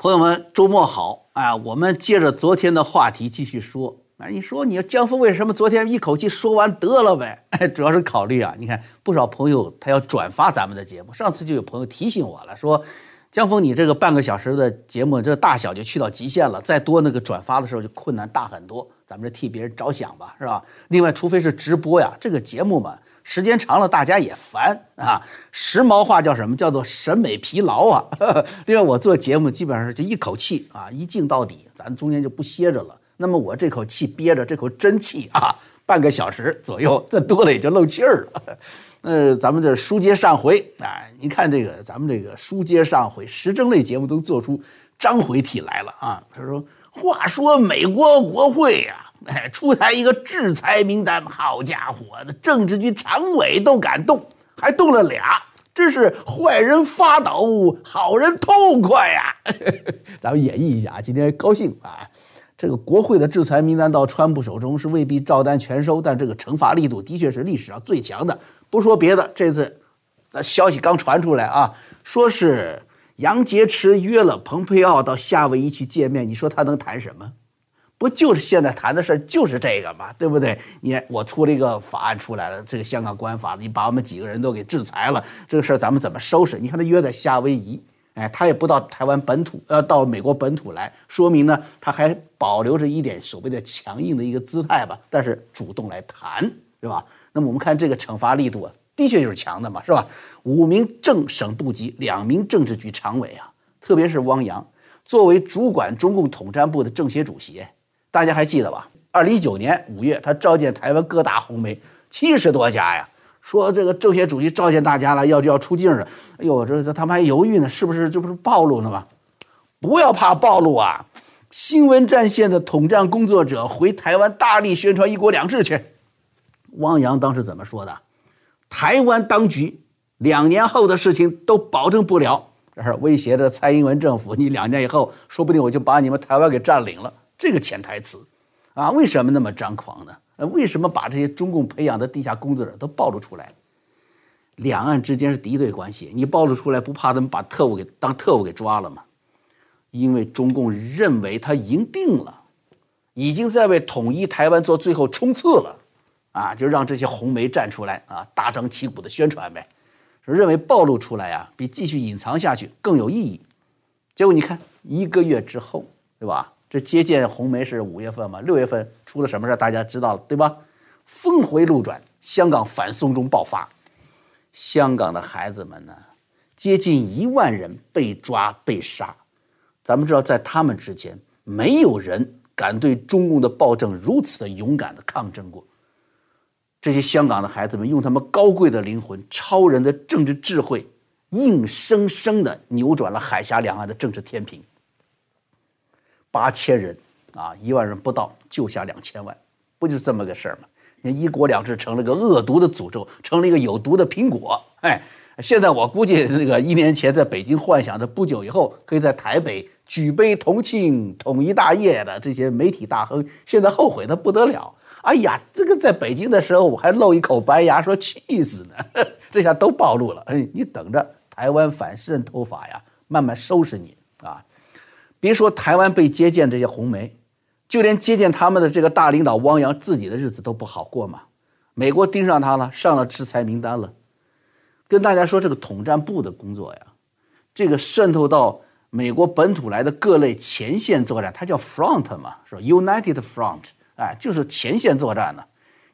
朋友们，周末好啊！我们接着昨天的话题继续说。哎，你说，你要江峰为什么昨天一口气说完得了呗？主要是考虑啊，你看不少朋友他要转发咱们的节目，上次就有朋友提醒我了，说江峰你这个半个小时的节目这大小就去到极限了，再多那个转发的时候就困难大很多。咱们这替别人着想吧，是吧？另外，除非是直播呀，这个节目嘛。时间长了，大家也烦啊！时髦话叫什么？叫做审美疲劳啊！另外，我做节目基本上就一口气啊，一镜到底，咱中间就不歇着了。那么我这口气憋着，这口真气啊，半个小时左右，这多了也就漏气儿了。那咱们这书接上回啊，你看这个咱们这个书接上回，时政类节目都做出章回体来了啊！他说：“话说美国国会呀。”出台一个制裁名单，好家伙，的，政治局常委都敢动，还动了俩，真是坏人发抖，好人痛快呀！咱们演绎一下，今天高兴啊！这个国会的制裁名单到川普手中是未必照单全收，但这个惩罚力度的确是历史上最强的。不说别的，这次，咱消息刚传出来啊，说是杨洁篪约了蓬佩奥到夏威夷去见面，你说他能谈什么？不就是现在谈的事儿，就是这个嘛，对不对？你我出了一个法案出来了，这个香港官法，你把我们几个人都给制裁了。这个事儿咱们怎么收拾？你看他约在夏威夷，哎，他也不到台湾本土，呃，到美国本土来，说明呢，他还保留着一点所谓的强硬的一个姿态吧。但是主动来谈，是吧？那么我们看这个惩罚力度啊，的确就是强的嘛，是吧？五名正省部级，两名政治局常委啊，特别是汪洋，作为主管中共统战部的政协主席。大家还记得吧？二零一九年五月，他召见台湾各大红媒七十多家呀，说这个政协主席召见大家了，要就要出镜了。哎呦，这这他们还犹豫呢，是不是？这不是暴露了吗？不要怕暴露啊！新闻战线的统战工作者回台湾大力宣传“一国两制”去。汪洋当时怎么说的？台湾当局两年后的事情都保证不了，这是威胁着蔡英文政府。你两年以后，说不定我就把你们台湾给占领了。这个潜台词，啊，为什么那么张狂呢？呃，为什么把这些中共培养的地下工作者都暴露出来？两岸之间是敌对关系，你暴露出来不怕他们把特务给当特务给抓了吗？因为中共认为他赢定了，已经在为统一台湾做最后冲刺了，啊，就让这些红媒站出来啊，大张旗鼓的宣传呗，说认为暴露出来啊，比继续隐藏下去更有意义。结果你看，一个月之后，对吧？这接见红梅是五月份嘛，六月份出了什么事大家知道了对吧？峰回路转，香港反送中爆发，香港的孩子们呢，接近一万人被抓被杀，咱们知道，在他们之前，没有人敢对中共的暴政如此的勇敢的抗争过。这些香港的孩子们用他们高贵的灵魂、超人的政治智慧，硬生生的扭转了海峡两岸的政治天平。八千人，啊，一万人不到救下两千万，不就是这么个事儿吗？那一国两制成了个恶毒的诅咒，成了一个有毒的苹果。哎，现在我估计那个一年前在北京幻想着不久以后可以在台北举杯同庆统一大业的这些媒体大亨，现在后悔的不得了。哎呀，这个在北京的时候我还露一口白牙说气死呢，这下都暴露了。哎，你等着，台湾反渗透法呀，慢慢收拾你。别说台湾被接见这些红梅，就连接见他们的这个大领导汪洋，自己的日子都不好过嘛。美国盯上他了，上了制裁名单了。跟大家说，这个统战部的工作呀，这个渗透到美国本土来的各类前线作战，它叫 front 嘛，是 United Front，哎，就是前线作战呢。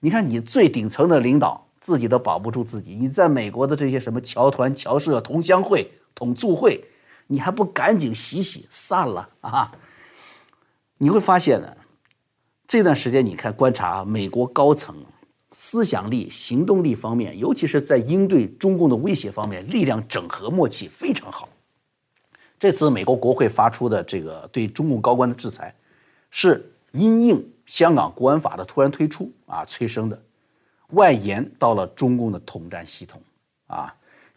你看，你最顶层的领导自己都保不住自己，你在美国的这些什么侨团、侨社、同乡会、统促会。你还不赶紧洗洗散了啊？你会发现呢，这段时间你看观察美国高层思想力、行动力方面，尤其是在应对中共的威胁方面，力量整合默契非常好。这次美国国会发出的这个对中共高官的制裁，是因应香港国安法的突然推出啊催生的，外延到了中共的统战系统啊。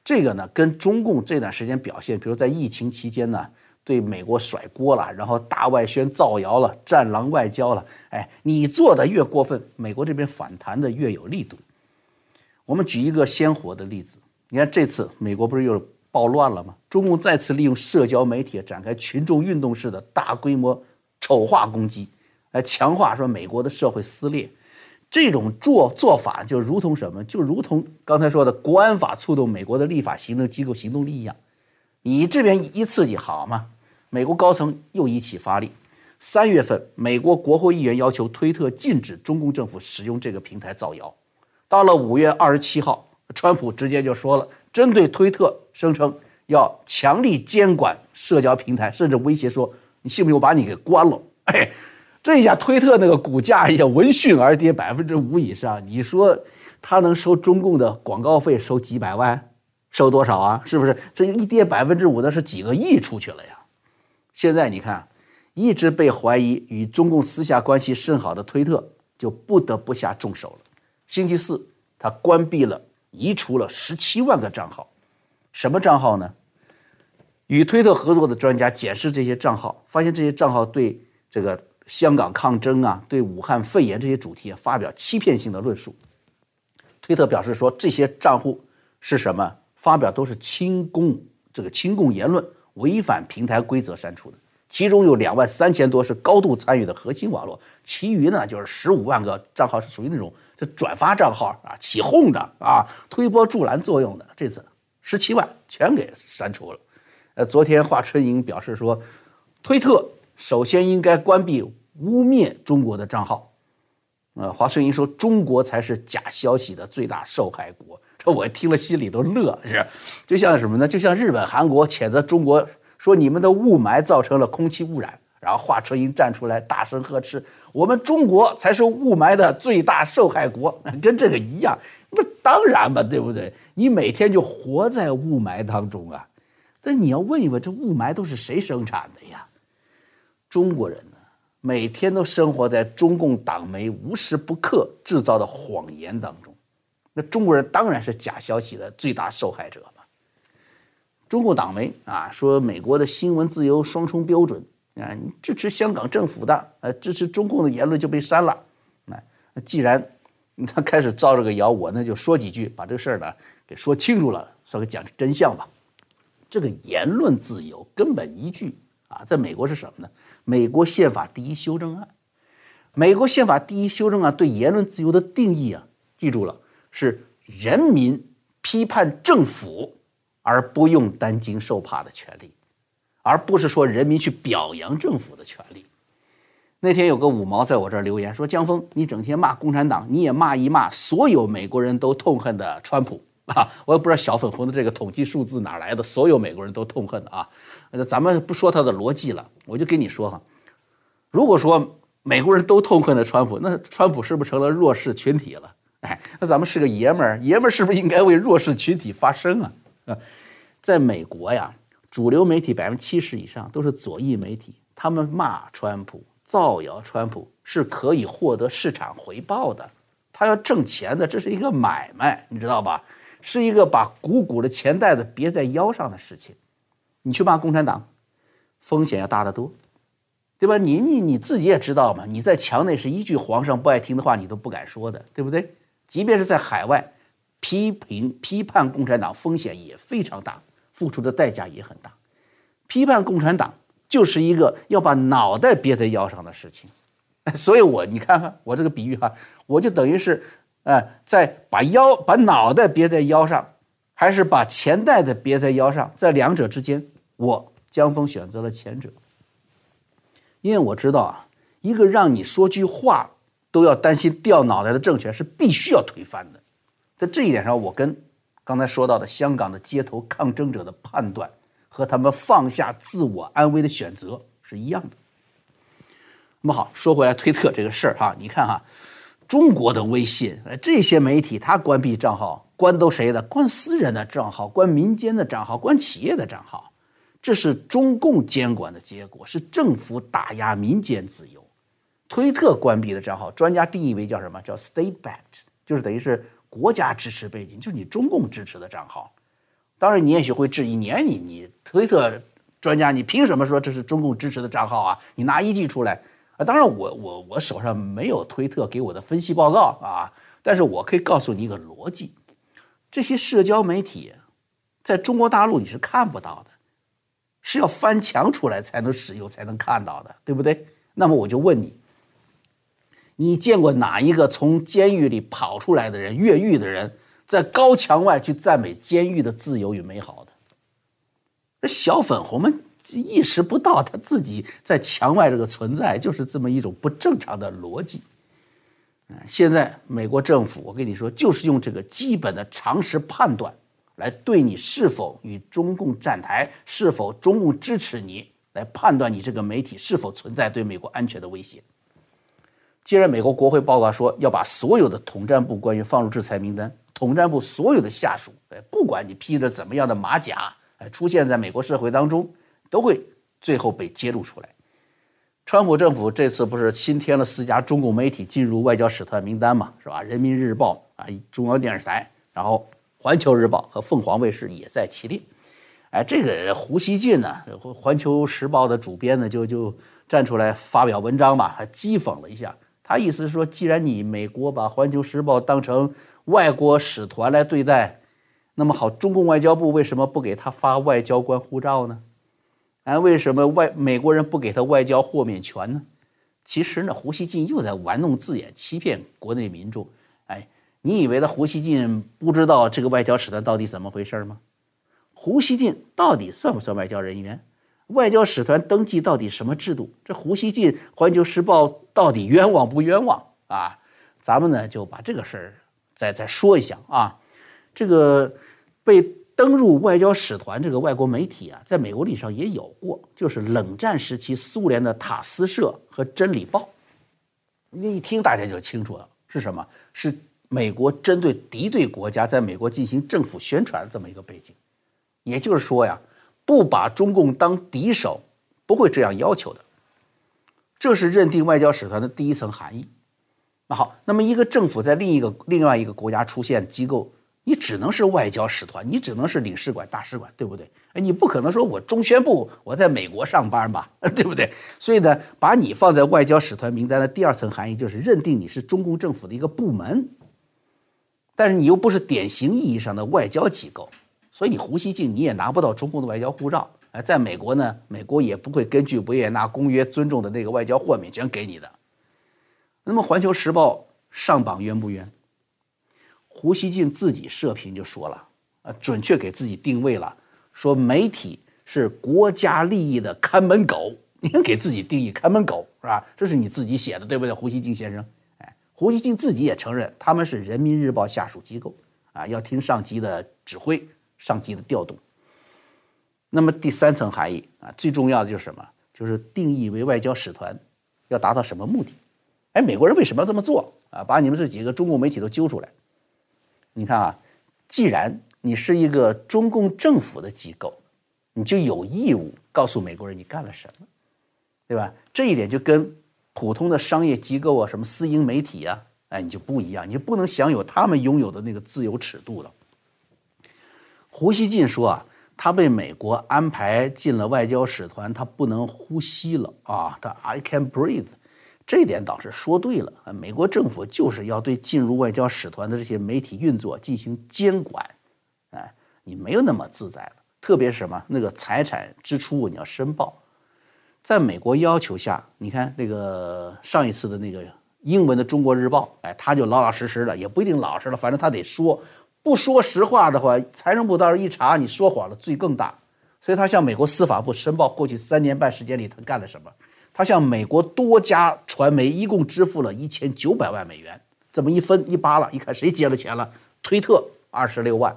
这个呢，跟中共这段时间表现，比如在疫情期间呢，对美国甩锅了，然后大外宣造谣了，战狼外交了，哎，你做的越过分，美国这边反弹的越有力度。我们举一个鲜活的例子，你看这次美国不是又暴乱了吗？中共再次利用社交媒体展开群众运动式的大规模丑化攻击，来强化说美国的社会撕裂。这种做做法就如同什么，就如同刚才说的国安法触动美国的立法、行政机构行动力一样。你这边一刺激，好吗？美国高层又一起发力。三月份，美国国会议员要求推特禁止中共政府使用这个平台造谣。到了五月二十七号，川普直接就说了，针对推特声称要强力监管社交平台，甚至威胁说：“你信不信我把你给关了？” 哎。这一下推特那个股价也闻讯而跌百分之五以上，你说他能收中共的广告费收几百万，收多少啊？是不是这一跌百分之五那是几个亿出去了呀？现在你看，一直被怀疑与中共私下关系甚好的推特就不得不下重手了。星期四，他关闭了、移除了十七万个账号，什么账号呢？与推特合作的专家解释这些账号，发现这些账号对这个。香港抗争啊，对武汉肺炎这些主题发表欺骗性的论述。推特表示说，这些账户是什么？发表都是亲共，这个亲共言论违反平台规则，删除的。其中有两万三千多是高度参与的核心网络，其余呢就是十五万个账号是属于那种这转发账号啊，起哄的啊，推波助澜作用的。这次十七万全给删除了。呃，昨天华春莹表示说，推特。首先应该关闭污蔑中国的账号。呃，华春莹说：“中国才是假消息的最大受害国。”这我听了心里都乐，是就像什么呢？就像日本、韩国谴责中国，说你们的雾霾造成了空气污染，然后华春莹站出来大声呵斥：“我们中国才是雾霾的最大受害国。”跟这个一样，那当然嘛，对不对？你每天就活在雾霾当中啊！但你要问一问，这雾霾都是谁生产的呀？中国人呢，每天都生活在中共党媒无时不刻制造的谎言当中，那中国人当然是假消息的最大受害者嘛。中共党媒啊，说美国的新闻自由双重标准啊，支持香港政府的呃，支持中共的言论就被删了，那那既然他开始造这个谣，我那就说几句，把这个事儿呢给说清楚了，稍微讲真相吧。这个言论自由根本依据啊，在美国是什么呢？美国宪法第一修正案，美国宪法第一修正案对言论自由的定义啊，记住了，是人民批判政府而不用担惊受怕的权利，而不是说人民去表扬政府的权利。那天有个五毛在我这儿留言说：“江峰，你整天骂共产党，你也骂一骂所有美国人都痛恨的川普啊！”我也不知道小粉红的这个统计数字哪来的，所有美国人都痛恨啊。那咱们不说他的逻辑了，我就跟你说哈。如果说美国人都痛恨的川普，那川普是不是成了弱势群体了？哎，那咱们是个爷们儿，爷们儿是不是应该为弱势群体发声啊？啊，在美国呀，主流媒体百分之七十以上都是左翼媒体，他们骂川普、造谣川普是可以获得市场回报的，他要挣钱的，这是一个买卖，你知道吧？是一个把鼓鼓的钱袋子别在腰上的事情。你去骂共产党，风险要大得多，对吧？你你你自己也知道嘛，你在墙内是一句皇上不爱听的话你都不敢说的，对不对？即便是在海外，批评批判共产党风险也非常大，付出的代价也很大。批判共产党就是一个要把脑袋别在腰上的事情，所以我你看看我这个比喻哈，我就等于是，呃，在把腰把脑袋别在腰上，还是把钱袋子别在腰上，在两者之间。我江峰选择了前者，因为我知道啊，一个让你说句话都要担心掉脑袋的政权是必须要推翻的。在这一点上，我跟刚才说到的香港的街头抗争者的判断和他们放下自我安危的选择是一样的。那么好，说回来推特这个事儿哈，你看哈，中国的微信呃这些媒体他关闭账号关都谁的？关私人的账号，关民间的账号，关企业的账号。这是中共监管的结果，是政府打压民间自由。推特关闭的账号，专家定义为叫什么？叫 state-backed，就是等于是国家支持背景，就是你中共支持的账号。当然，你也许会质疑，你你你推特专家，你凭什么说这是中共支持的账号啊？你拿依据出来啊？当然，我我我手上没有推特给我的分析报告啊，但是我可以告诉你一个逻辑：这些社交媒体，在中国大陆你是看不到的。是要翻墙出来才能使用、才能看到的，对不对？那么我就问你，你见过哪一个从监狱里跑出来的人、越狱的人，在高墙外去赞美监狱的自由与美好的？这小粉红们意识不到他自己在墙外这个存在就是这么一种不正常的逻辑。嗯，现在美国政府，我跟你说，就是用这个基本的常识判断。来对你是否与中共站台、是否中共支持你来判断你这个媒体是否存在对美国安全的威胁。既然美国国会报告说要把所有的统战部官员放入制裁名单，统战部所有的下属，哎，不管你披着怎么样的马甲，哎，出现在美国社会当中，都会最后被揭露出来。川普政府这次不是新添了四家中共媒体进入外交使团名单嘛，是吧？人民日报啊，中央电视台，然后。《环球日报》和凤凰卫视也在其列，哎，这个胡锡进呢，《环球时报》的主编呢，就就站出来发表文章吧，还讥讽了一下。他意思是说，既然你美国把《环球时报》当成外国使团来对待，那么好，中共外交部为什么不给他发外交官护照呢？哎，为什么外美国人不给他外交豁免权呢？其实呢，胡锡进又在玩弄字眼，欺骗国内民众。你以为的胡锡进不知道这个外交使团到底怎么回事吗？胡锡进到底算不算外交人员？外交使团登记到底什么制度？这胡锡进《环球时报》到底冤枉不冤枉啊？咱们呢就把这个事儿再再说一下啊。这个被登入外交使团这个外国媒体啊，在美国历史上也有过，就是冷战时期苏联的塔斯社和真理报。你一听大家就清楚了，是什么是？美国针对敌对国家，在美国进行政府宣传的这么一个背景，也就是说呀，不把中共当敌手，不会这样要求的。这是认定外交使团的第一层含义。那好，那么一个政府在另一个另外一个国家出现机构，你只能是外交使团，你只能是领事馆、大使馆，对不对？你不可能说我中宣部我在美国上班吧，对不对？所以呢，把你放在外交使团名单的第二层含义，就是认定你是中共政府的一个部门。但是你又不是典型意义上的外交机构，所以你胡锡进你也拿不到中共的外交护照。哎，在美国呢，美国也不会根据《维也纳公约》尊重的那个外交豁免权给你的。那么《环球时报》上榜冤不冤？胡锡进自己社评就说了，呃，准确给自己定位了，说媒体是国家利益的看门狗。你给自己定义看门狗是吧？这是你自己写的，对不对，胡锡进先生？胡锡进自己也承认，他们是人民日报下属机构，啊，要听上级的指挥，上级的调动。那么第三层含义啊，最重要的就是什么？就是定义为外交使团，要达到什么目的？哎，美国人为什么要这么做？啊，把你们这几个中共媒体都揪出来。你看啊，既然你是一个中共政府的机构，你就有义务告诉美国人你干了什么，对吧？这一点就跟。普通的商业机构啊，什么私营媒体啊，哎，你就不一样，你就不能享有他们拥有的那个自由尺度了。胡锡进说啊，他被美国安排进了外交使团，他不能呼吸了啊，他 I c a n breathe。这点倒是说对了，美国政府就是要对进入外交使团的这些媒体运作进行监管，哎，你没有那么自在了。特别是什么那个财产支出你要申报。在美国要求下，你看那个上一次的那个英文的《中国日报》，哎，他就老老实实的，也不一定老实了，反正他得说，不说实话的话，财政部到时候一查，你说谎了，罪更大。所以他向美国司法部申报，过去三年半时间里他干了什么？他向美国多家传媒一共支付了一千九百万美元。这么一分一扒了，一看谁接了钱了？推特二十六万，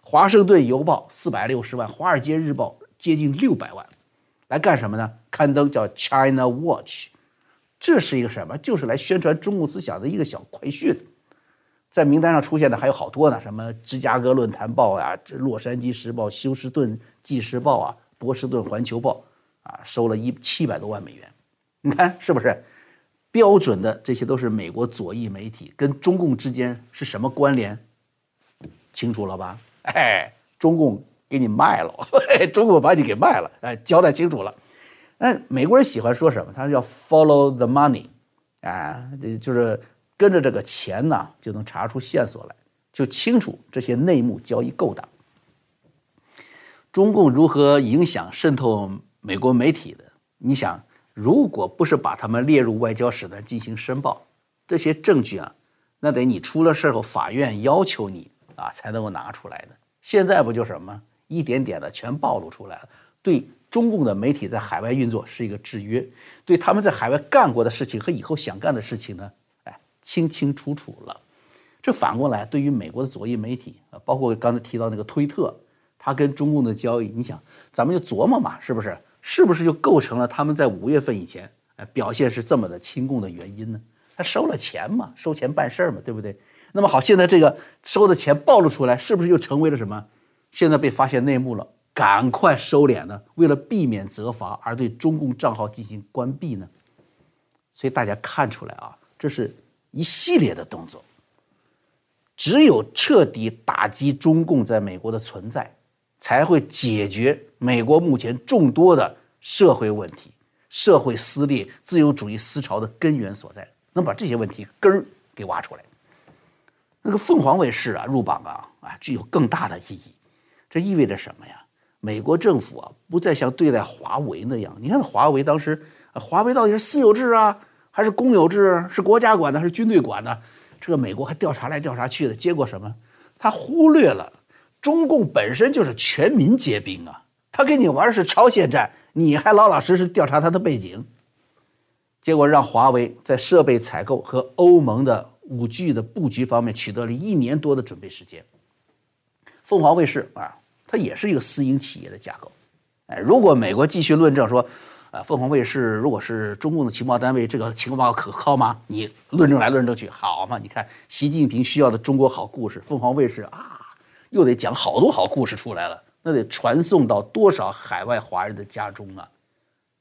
华盛顿邮报四百六十万，华尔街日报接近六百万。来干什么呢？刊登叫《China Watch》，这是一个什么？就是来宣传中共思想的一个小快讯。在名单上出现的还有好多呢，什么《芝加哥论坛报》啊，《这洛杉矶时报》、《休斯顿纪时报》啊，《波士顿环球报》啊，收了一七百多万美元。你看是不是？标准的，这些都是美国左翼媒体，跟中共之间是什么关联？清楚了吧？哎，中共。给你卖了，中共把你给卖了，哎，交代清楚了。那美国人喜欢说什么？他要 follow the money，啊，就是跟着这个钱呢，就能查出线索来，就清楚这些内幕交易勾当。中共如何影响渗透美国媒体的？你想，如果不是把他们列入外交史的进行申报，这些证据啊，那得你出了事后，法院要求你啊，才能够拿出来的。现在不就什么？一点点的全暴露出来了，对中共的媒体在海外运作是一个制约，对他们在海外干过的事情和以后想干的事情呢，哎，清清楚楚了。这反过来对于美国的左翼媒体啊，包括刚才提到那个推特，他跟中共的交易，你想，咱们就琢磨嘛，是不是？是不是就构成了他们在五月份以前，哎，表现是这么的亲共的原因呢？他收了钱嘛，收钱办事儿嘛，对不对？那么好，现在这个收的钱暴露出来，是不是又成为了什么？现在被发现内幕了，赶快收敛呢？为了避免责罚而对中共账号进行关闭呢？所以大家看出来啊，这是一系列的动作。只有彻底打击中共在美国的存在，才会解决美国目前众多的社会问题、社会撕裂、自由主义思潮的根源所在。能把这些问题根儿给挖出来，那个凤凰卫视啊，入榜啊啊，具有更大的意义。这意味着什么呀？美国政府啊，不再像对待华为那样。你看，华为当时，华为到底是私有制啊，还是公有制？是国家管的，还是军队管的？这个美国还调查来调查去的结果什么？他忽略了，中共本身就是全民皆兵啊，他跟你玩是朝鲜战，你还老老实实调查他的背景，结果让华为在设备采购和欧盟的五 G 的布局方面取得了一年多的准备时间。凤凰卫视啊。它也是一个私营企业的架构，哎，如果美国继续论证说，啊，凤凰卫视如果是中共的情报单位，这个情报可靠吗？你论证来论证去，好嘛？你看习近平需要的中国好故事，凤凰卫视啊，又得讲好多好故事出来了，那得传送到多少海外华人的家中啊？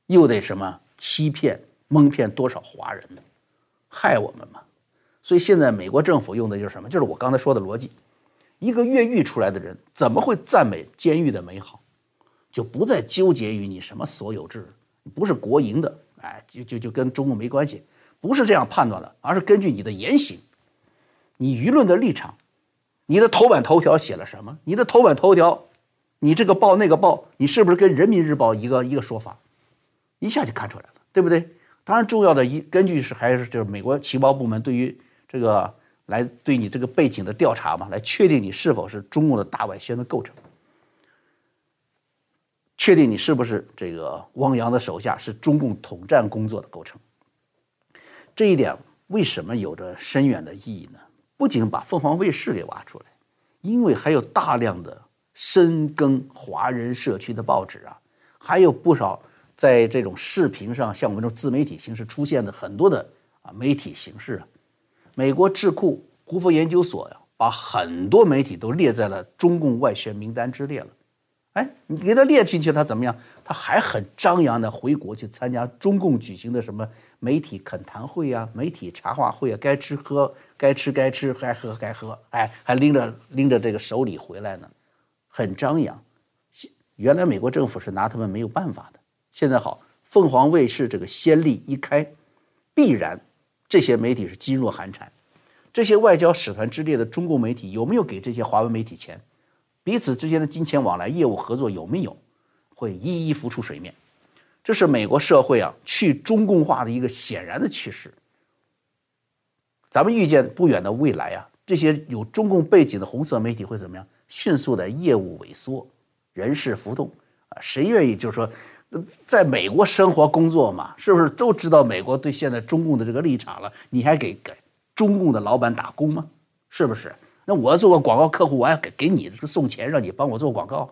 又得什么欺骗蒙骗多少华人呢？害我们嘛？所以现在美国政府用的就是什么？就是我刚才说的逻辑。一个越狱出来的人怎么会赞美监狱的美好？就不再纠结于你什么所有制，不是国营的，哎，就就就跟中共没关系，不是这样判断的，而是根据你的言行，你舆论的立场，你的头版头条写了什么？你的头版头条，你这个报那个报，你是不是跟人民日报一个一个说法？一下就看出来了，对不对？当然，重要的一根据是还是就是美国情报部门对于这个。来对你这个背景的调查嘛，来确定你是否是中共的大外宣的构成，确定你是不是这个汪洋的手下是中共统战工作的构成。这一点为什么有着深远的意义呢？不仅把凤凰卫视给挖出来，因为还有大量的深耕华人社区的报纸啊，还有不少在这种视频上，像我们这种自媒体形式出现的很多的啊媒体形式啊。美国智库胡佛研究所呀，把很多媒体都列在了中共外宣名单之列了。哎，你给他列进去，他怎么样？他还很张扬的回国去参加中共举行的什么媒体恳谈会呀、媒体茶话会啊，该吃喝该吃该吃该喝该喝。哎，还拎着拎着这个手礼回来呢，很张扬。原来美国政府是拿他们没有办法的，现在好，凤凰卫视这个先例一开，必然。这些媒体是噤若寒蝉，这些外交使团之列的中共媒体有没有给这些华为媒体钱？彼此之间的金钱往来、业务合作有没有？会一一浮出水面。这是美国社会啊去中共化的一个显然的趋势。咱们预见不远的未来啊，这些有中共背景的红色媒体会怎么样？迅速的业务萎缩，人事浮动啊，谁愿意？就是说。在美国生活工作嘛，是不是都知道美国对现在中共的这个立场了？你还给给中共的老板打工吗？是不是？那我做个广告客户，我还给给你送钱，让你帮我做广告。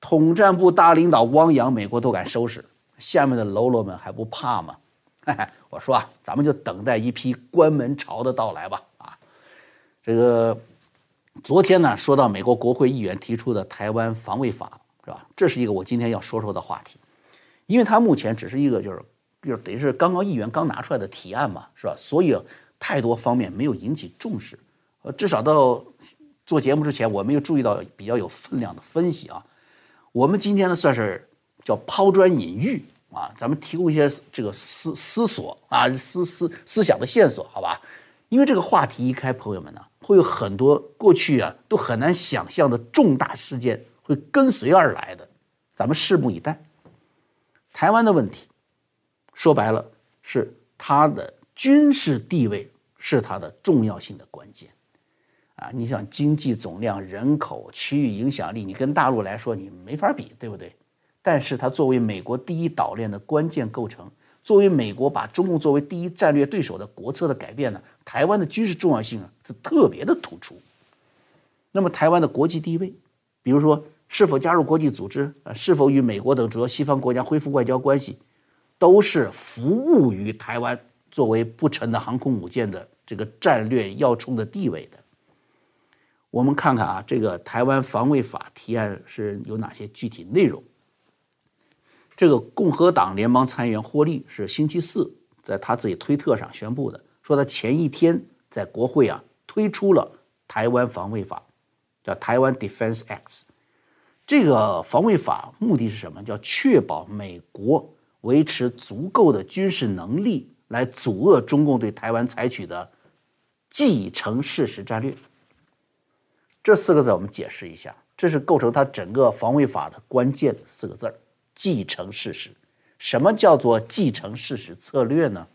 统战部大领导汪洋，美国都敢收拾，下面的喽啰们还不怕吗？我说啊，咱们就等待一批关门潮的到来吧。啊，这个昨天呢，说到美国国会议员提出的台湾防卫法。是吧？这是一个我今天要说说的话题，因为它目前只是一个，就是就等于是刚刚议员刚拿出来的提案嘛，是吧？所以太多方面没有引起重视，呃，至少到做节目之前我没有注意到比较有分量的分析啊。我们今天呢算是叫抛砖引玉啊，咱们提供一些这个思思索啊思思思想的线索，好吧？因为这个话题一开，朋友们呢会有很多过去啊都很难想象的重大事件。会跟随而来的，咱们拭目以待。台湾的问题，说白了，是它的军事地位是它的重要性的关键。啊，你想经济总量、人口、区域影响力，你跟大陆来说你没法比，对不对？但是它作为美国第一岛链的关键构成，作为美国把中共作为第一战略对手的国策的改变呢，台湾的军事重要性啊是特别的突出。那么台湾的国际地位。比如说，是否加入国际组织，啊，是否与美国等主要西方国家恢复外交关系，都是服务于台湾作为不沉的航空母舰的这个战略要冲的地位的。我们看看啊，这个台湾防卫法提案是有哪些具体内容？这个共和党联邦参议员霍利是星期四在他自己推特上宣布的，说他前一天在国会啊推出了台湾防卫法。叫台湾 Defense Act，这个防卫法目的是什么？叫确保美国维持足够的军事能力来阻遏中共对台湾采取的继承事实战略。这四个字我们解释一下，这是构成他整个防卫法的关键的四个字儿。继承事实，什么叫做继承事实策略呢？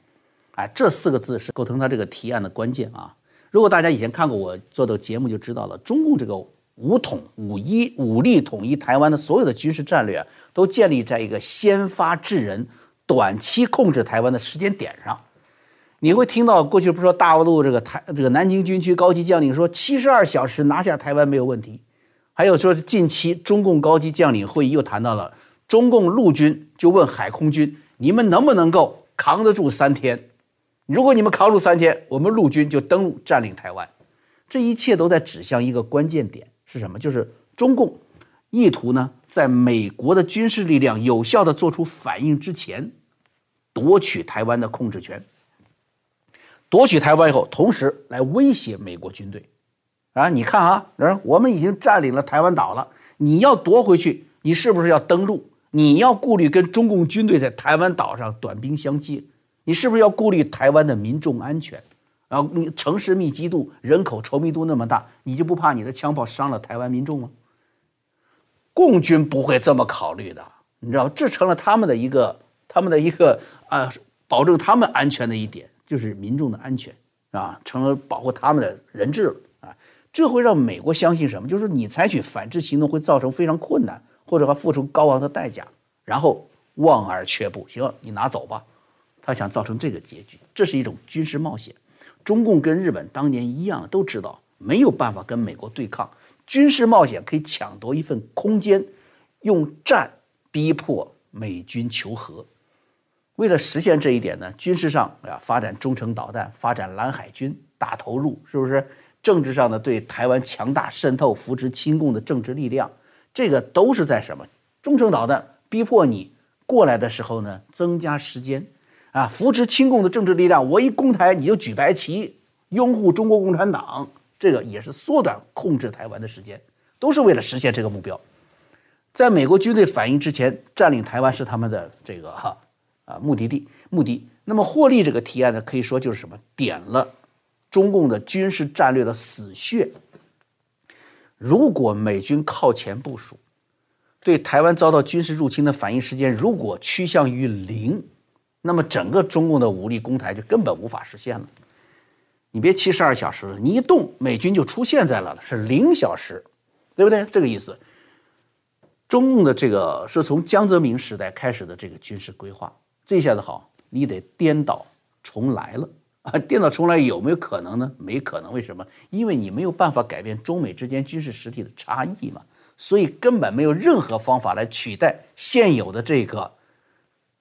哎，这四个字是构成他这个提案的关键啊。如果大家以前看过我做的节目，就知道了，中共这个武统、武一、武力统一台湾的所有的军事战略，都建立在一个先发制人、短期控制台湾的时间点上。你会听到过去不说大陆这个台这个南京军区高级将领说七十二小时拿下台湾没有问题，还有说是近期中共高级将领会议又谈到了中共陆军就问海空军你们能不能够扛得住三天。如果你们扛住三天，我们陆军就登陆占领台湾，这一切都在指向一个关键点是什么？就是中共意图呢，在美国的军事力量有效的做出反应之前，夺取台湾的控制权。夺取台湾以后，同时来威胁美国军队，啊，你看啊，人我们已经占领了台湾岛了，你要夺回去，你是不是要登陆？你要顾虑跟中共军队在台湾岛上短兵相接？你是不是要顾虑台湾的民众安全？啊，你城市密集度、人口稠密度那么大，你就不怕你的枪炮伤了台湾民众吗？共军不会这么考虑的，你知道这成了他们的一个、他们的一个啊，保证他们安全的一点就是民众的安全啊，成了保护他们的人质了啊。这会让美国相信什么？就是你采取反制行动会造成非常困难，或者还付出高昂的代价，然后望而却步。行，你拿走吧。他想造成这个结局，这是一种军事冒险。中共跟日本当年一样，都知道没有办法跟美国对抗，军事冒险可以抢夺一份空间，用战逼迫美军求和。为了实现这一点呢，军事上啊，发展中程导弹，发展蓝海军，大投入，是不是？政治上呢，对台湾强大渗透，扶持亲共的政治力量，这个都是在什么？中程导弹逼迫你过来的时候呢，增加时间。啊，扶持亲共的政治力量，我一攻台你就举白旗，拥护中国共产党，这个也是缩短控制台湾的时间，都是为了实现这个目标。在美国军队反应之前占领台湾是他们的这个哈啊目的地目的。那么获利这个提案呢，可以说就是什么点了中共的军事战略的死穴。如果美军靠前部署，对台湾遭到军事入侵的反应时间如果趋向于零。那么，整个中共的武力攻台就根本无法实现了。你别七十二小时了，你一动美军就出现在了，是零小时，对不对？这个意思。中共的这个是从江泽民时代开始的这个军事规划，这下子好，你得颠倒重来了啊！颠倒重来有没有可能呢？没可能，为什么？因为你没有办法改变中美之间军事实体的差异嘛，所以根本没有任何方法来取代现有的这个。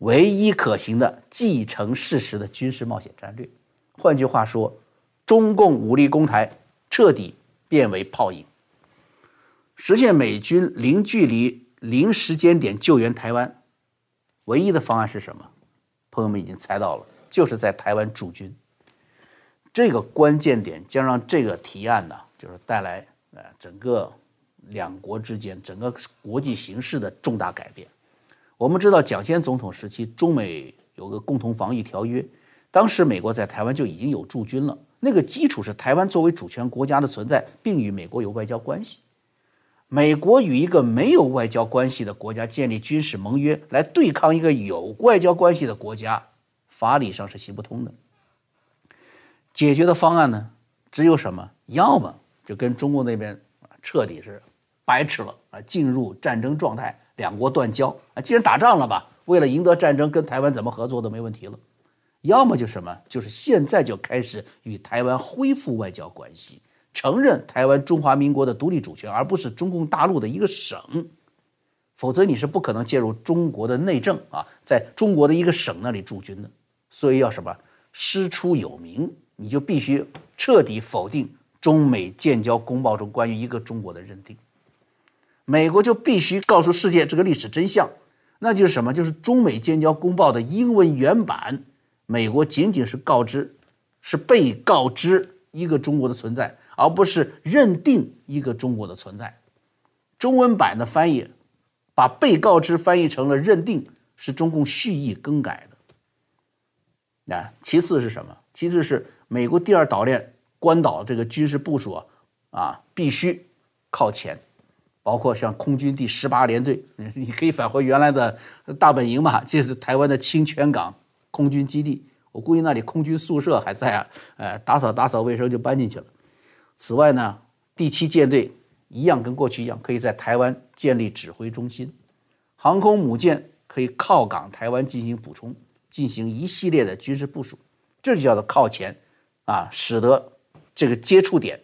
唯一可行的继承事实的军事冒险战略，换句话说，中共武力攻台彻底变为泡影。实现美军零距离、零时间点救援台湾，唯一的方案是什么？朋友们已经猜到了，就是在台湾驻军。这个关键点将让这个提案呢，就是带来呃整个两国之间、整个国际形势的重大改变。我们知道蒋先总统时期，中美有个共同防御条约，当时美国在台湾就已经有驻军了。那个基础是台湾作为主权国家的存在，并与美国有外交关系。美国与一个没有外交关系的国家建立军事盟约来对抗一个有外交关系的国家，法理上是行不通的。解决的方案呢，只有什么？要么就跟中共那边彻底是白痴了啊，进入战争状态。两国断交啊，既然打仗了吧，为了赢得战争，跟台湾怎么合作都没问题了。要么就什么，就是现在就开始与台湾恢复外交关系，承认台湾中华民国的独立主权，而不是中共大陆的一个省。否则你是不可能介入中国的内政啊，在中国的一个省那里驻军的。所以要什么师出有名，你就必须彻底否定中美建交公报中关于一个中国的认定。美国就必须告诉世界这个历史真相，那就是什么？就是《中美建交公报》的英文原版，美国仅仅是告知，是被告知一个中国的存在，而不是认定一个中国的存在。中文版的翻译，把被告知翻译成了认定，是中共蓄意更改的。那其次是什么？其次是美国第二岛链关岛这个军事部署啊，啊，必须靠前。包括像空军第十八联队，你可以返回原来的大本营嘛？这是台湾的清泉港空军基地，我估计那里空军宿舍还在啊。呃，打扫打扫卫生就搬进去了。此外呢，第七舰队一样跟过去一样，可以在台湾建立指挥中心，航空母舰可以靠港台湾进行补充，进行一系列的军事部署，这就叫做靠前啊，使得这个接触点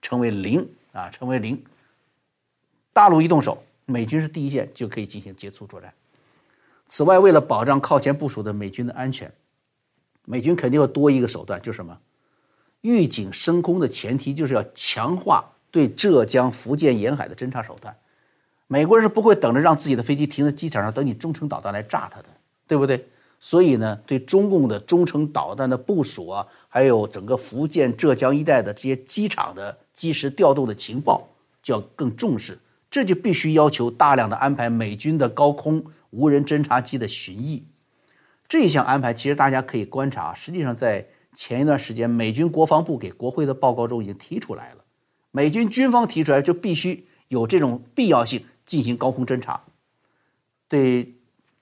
成为零啊，成为零。大陆一动手，美军是第一线就可以进行接触作战。此外，为了保障靠前部署的美军的安全，美军肯定要多一个手段，就是什么？预警升空的前提就是要强化对浙江、福建沿海的侦察手段。美国人是不会等着让自己的飞机停在机场上，等你中程导弹来炸他的，对不对？所以呢，对中共的中程导弹的部署啊，还有整个福建、浙江一带的这些机场的及时调动的情报，就要更重视。这就必须要求大量的安排美军的高空无人侦察机的巡弋，这一项安排其实大家可以观察，实际上在前一段时间，美军国防部给国会的报告中已经提出来了，美军军方提出来就必须有这种必要性进行高空侦察，对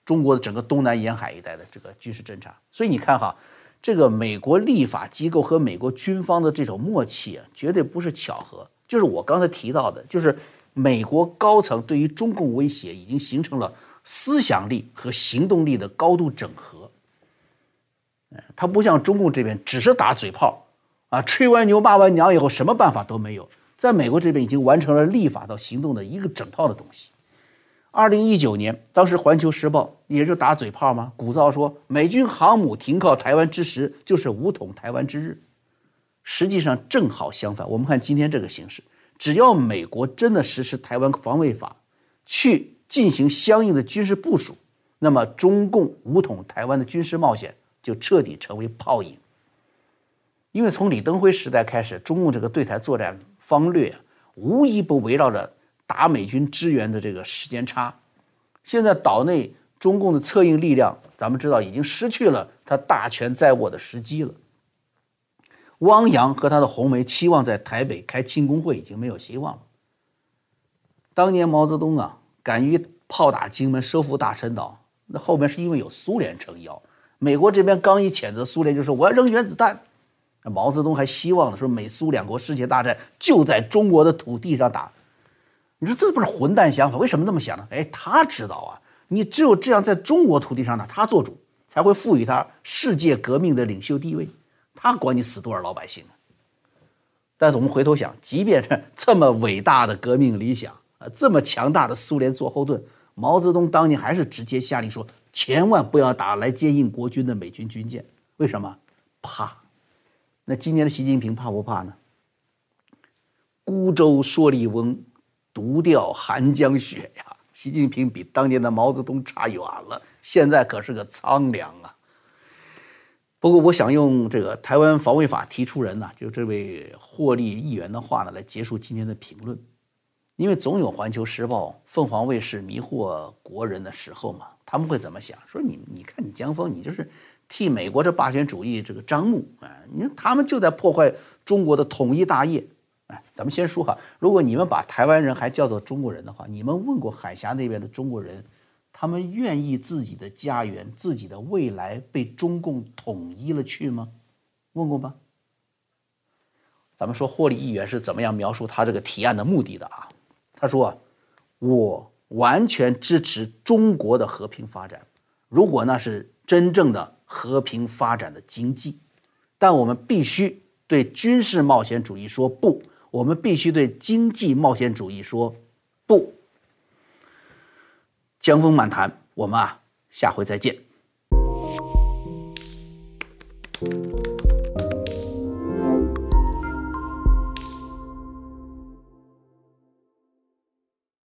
中国的整个东南沿海一带的这个军事侦察。所以你看哈，这个美国立法机构和美国军方的这种默契啊，绝对不是巧合，就是我刚才提到的，就是。美国高层对于中共威胁已经形成了思想力和行动力的高度整合。嗯，它不像中共这边只是打嘴炮，啊，吹完牛骂完娘以后什么办法都没有。在美国这边已经完成了立法到行动的一个整套的东西。二零一九年，当时《环球时报》也就打嘴炮吗？鼓噪说美军航母停靠台湾之时就是武统台湾之日，实际上正好相反。我们看今天这个形势。只要美国真的实施《台湾防卫法》，去进行相应的军事部署，那么中共武统台湾的军事冒险就彻底成为泡影。因为从李登辉时代开始，中共这个对台作战方略无一不围绕着打美军支援的这个时间差。现在岛内中共的策应力量，咱们知道已经失去了他大权在握的时机了。汪洋和他的红梅期望在台北开庆功会已经没有希望了。当年毛泽东啊，敢于炮打金门收复大陈岛，那后面是因为有苏联撑腰。美国这边刚一谴责苏联，就说我要扔原子弹。毛泽东还希望的说美苏两国世界大战就在中国的土地上打。你说这不是混蛋想法？为什么那么想呢？哎，他知道啊，你只有这样在中国土地上呢，他做主才会赋予他世界革命的领袖地位。他管你死多少老百姓呢？但是我们回头想，即便是这么伟大的革命理想，啊，这么强大的苏联做后盾，毛泽东当年还是直接下令说：“千万不要打来接应国军的美军军舰。”为什么？怕。那今年的习近平怕不怕呢？孤舟蓑笠翁，独钓寒江雪呀！习近平比当年的毛泽东差远了，现在可是个苍凉啊。不过，我想用这个台湾防卫法提出人呢，就这位获利议员的话呢，来结束今天的评论，因为总有环球时报、凤凰卫视迷惑国人的时候嘛。他们会怎么想？说你，你看你江峰，你就是替美国这霸权主义这个张目啊！你看他们就在破坏中国的统一大业。哎，咱们先说哈，如果你们把台湾人还叫做中国人的话，你们问过海峡那边的中国人？他们愿意自己的家园、自己的未来被中共统一了去吗？问过吧。咱们说霍利议员是怎么样描述他这个提案的目的的啊？他说：“我完全支持中国的和平发展，如果那是真正的和平发展的经济，但我们必须对军事冒险主义说不，我们必须对经济冒险主义说不。”江风满坛，我们啊，下回再见。